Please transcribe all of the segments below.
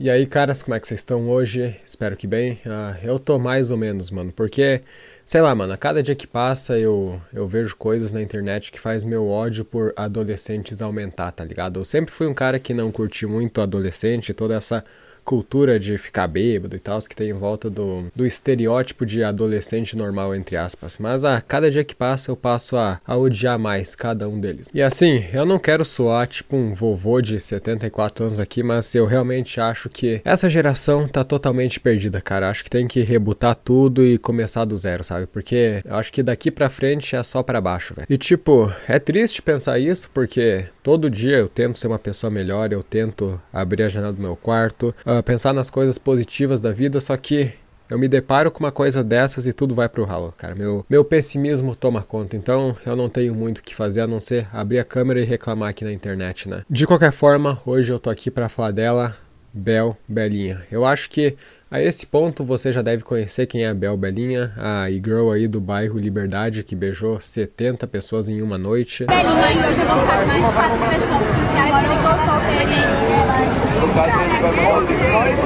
E aí, caras, como é que vocês estão hoje? Espero que bem. Ah, eu tô mais ou menos, mano, porque, sei lá, mano, a cada dia que passa eu, eu vejo coisas na internet que faz meu ódio por adolescentes aumentar, tá ligado? Eu sempre fui um cara que não curti muito adolescente, toda essa cultura de ficar bêbado e tal, que tem em volta do, do estereótipo de adolescente normal, entre aspas. Mas a cada dia que passa, eu passo a, a odiar mais cada um deles. E assim, eu não quero soar tipo um vovô de 74 anos aqui, mas eu realmente acho que essa geração tá totalmente perdida, cara. Acho que tem que rebutar tudo e começar do zero, sabe? Porque eu acho que daqui pra frente é só pra baixo, velho. E tipo, é triste pensar isso, porque todo dia eu tento ser uma pessoa melhor, eu tento abrir a janela do meu quarto. Uh, pensar nas coisas positivas da vida, só que eu me deparo com uma coisa dessas e tudo vai pro ralo, cara. Meu, meu pessimismo toma conta, então eu não tenho muito o que fazer a não ser abrir a câmera e reclamar aqui na internet, né? De qualquer forma, hoje eu tô aqui para falar dela, Bel, Belinha. Eu acho que a esse ponto você já deve conhecer quem é a Bel Belinha, a e-girl aí do bairro Liberdade que beijou 70 pessoas em uma noite. Belinha, eu mais pessoas, agora eu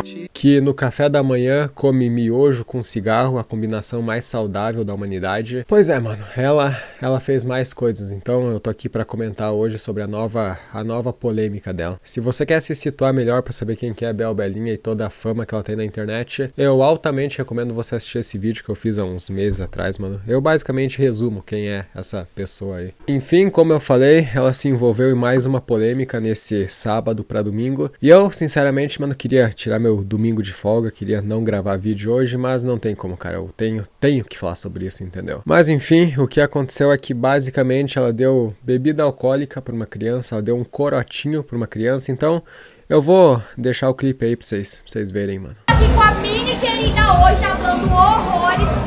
tô Que no café da manhã come miojo com cigarro, a combinação mais saudável da humanidade. Pois é, mano, ela ela fez mais coisas, então eu tô aqui para comentar hoje sobre a nova a nova polêmica dela. Se você quer se situar melhor para saber quem que é a Bel Belinha e toda a fama que ela tem na internet. Eu altamente recomendo você assistir esse vídeo que eu fiz há uns meses atrás, mano. Eu basicamente resumo quem é essa pessoa aí. Enfim, como eu falei, ela se envolveu em mais uma polêmica nesse sábado para domingo. E eu, sinceramente, mano, queria tirar meu domingo de folga, queria não gravar vídeo hoje, mas não tem como, cara. Eu tenho, tenho que falar sobre isso, entendeu? Mas enfim, o que aconteceu é que basicamente ela deu bebida alcoólica para uma criança, ela deu um corotinho para uma criança. Então, eu vou deixar o clipe aí pra vocês, pra vocês verem, mano. Aqui com a mini querida hoje, horrores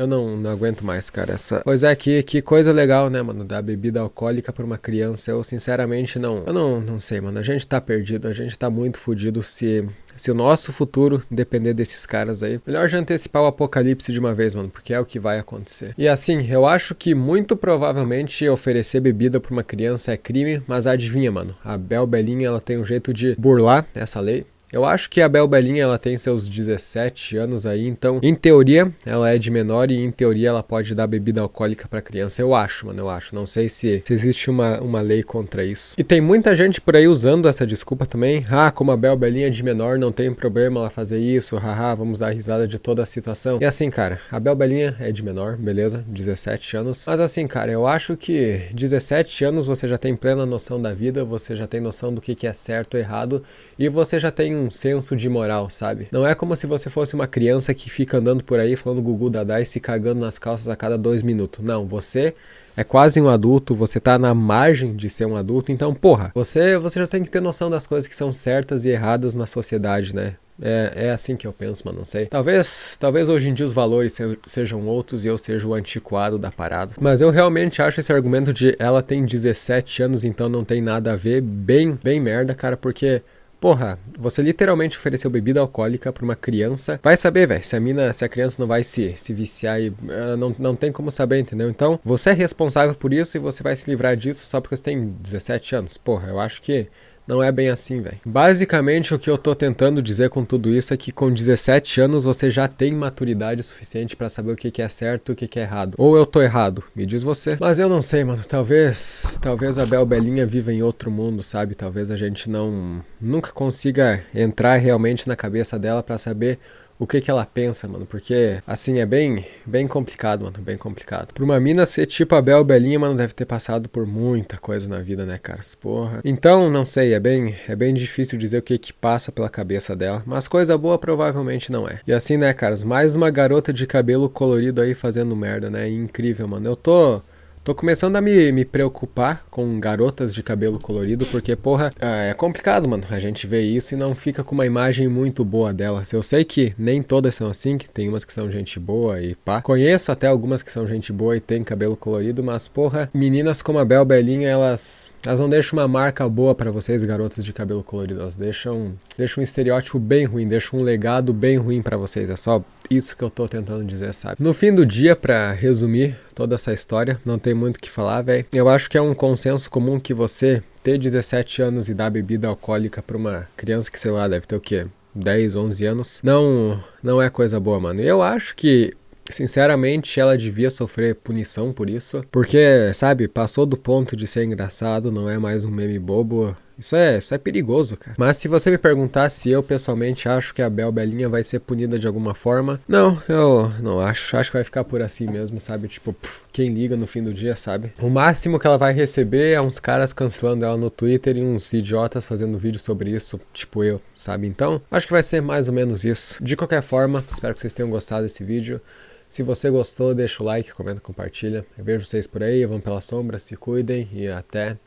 Eu não, não aguento mais, cara. Essa... Pois é, que, que coisa legal, né, mano? Dar bebida alcoólica pra uma criança. Eu, sinceramente, não. Eu não, não sei, mano. A gente tá perdido, a gente tá muito fudido se se o nosso futuro depender desses caras aí, melhor já antecipar o apocalipse de uma vez, mano, porque é o que vai acontecer. E assim, eu acho que muito provavelmente oferecer bebida pra uma criança é crime, mas adivinha, mano, a Bel Belinha ela tem um jeito de burlar essa lei. Eu acho que a Bel Belinha ela tem seus 17 anos aí, então em teoria ela é de menor e em teoria ela pode dar bebida alcoólica para criança, eu acho, mano, eu acho. Não sei se, se, existe uma, uma lei contra isso. E tem muita gente por aí usando essa desculpa também. Ah, como a Bel Belinha é de menor, não tem problema ela fazer isso, haha, vamos dar risada de toda a situação. E assim, cara, a Bel Belinha é de menor, beleza, 17 anos. Mas assim, cara, eu acho que 17 anos você já tem plena noção da vida, você já tem noção do que, que é certo e errado e você já tem um senso de moral, sabe? Não é como se você fosse uma criança que fica andando por aí falando Gugu Dadá e se cagando nas calças a cada dois minutos. Não, você é quase um adulto, você tá na margem de ser um adulto, então, porra, você, você já tem que ter noção das coisas que são certas e erradas na sociedade, né? É, é assim que eu penso, mas não sei. Talvez, talvez hoje em dia os valores sejam outros e eu seja o antiquado da parada. Mas eu realmente acho esse argumento de ela tem 17 anos, então não tem nada a ver, bem, bem merda, cara, porque Porra, você literalmente ofereceu bebida alcoólica pra uma criança. Vai saber, velho, se a mina, se a criança não vai se, se viciar e uh, não, não tem como saber, entendeu? Então, você é responsável por isso e você vai se livrar disso só porque você tem 17 anos. Porra, eu acho que não é bem assim, velho. Basicamente, o que eu tô tentando dizer com tudo isso é que com 17 anos você já tem maturidade suficiente para saber o que, que é certo e o que, que é errado. Ou eu tô errado, me diz você. Mas eu não sei, mano. Talvez. Talvez a Bel Belinha viva em outro mundo, sabe? Talvez a gente não. Nunca consiga entrar realmente na cabeça dela para saber o que que ela pensa, mano, porque assim é bem bem complicado, mano, bem complicado. Pra uma mina ser tipo a Bel Belinha, mano, deve ter passado por muita coisa na vida, né, cara? Porra. Então, não sei, é bem é bem difícil dizer o que que passa pela cabeça dela, mas coisa boa provavelmente não é. E assim, né, caras, mais uma garota de cabelo colorido aí fazendo merda, né? Incrível, mano. Eu tô Tô começando a me, me preocupar com garotas de cabelo colorido, porque, porra, é, é complicado, mano. A gente vê isso e não fica com uma imagem muito boa delas. Eu sei que nem todas são assim, que tem umas que são gente boa e pá. Conheço até algumas que são gente boa e tem cabelo colorido, mas, porra, meninas como a Bel Belinha, elas, elas não deixam uma marca boa para vocês, garotas de cabelo colorido. Elas deixam, deixam um estereótipo bem ruim, deixam um legado bem ruim para vocês. É só isso que eu tô tentando dizer, sabe? No fim do dia, para resumir toda essa história, não tem muito o que falar, velho. Eu acho que é um consenso comum que você ter 17 anos e dar bebida alcoólica pra uma criança que, sei lá, deve ter o quê? 10, 11 anos. Não, não é coisa boa, mano. Eu acho que sinceramente, ela devia sofrer punição por isso, porque, sabe, passou do ponto de ser engraçado, não é mais um meme bobo, isso é, isso é perigoso, cara. Mas se você me perguntar se eu pessoalmente acho que a Bel Belinha vai ser punida de alguma forma, não, eu não acho. Acho que vai ficar por assim mesmo, sabe? Tipo, quem liga no fim do dia, sabe? O máximo que ela vai receber é uns caras cancelando ela no Twitter e uns idiotas fazendo vídeo sobre isso, tipo eu, sabe? Então, acho que vai ser mais ou menos isso. De qualquer forma, espero que vocês tenham gostado desse vídeo. Se você gostou, deixa o like, comenta, compartilha. Eu vejo vocês por aí, vão pela sombra, se cuidem e até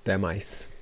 até mais.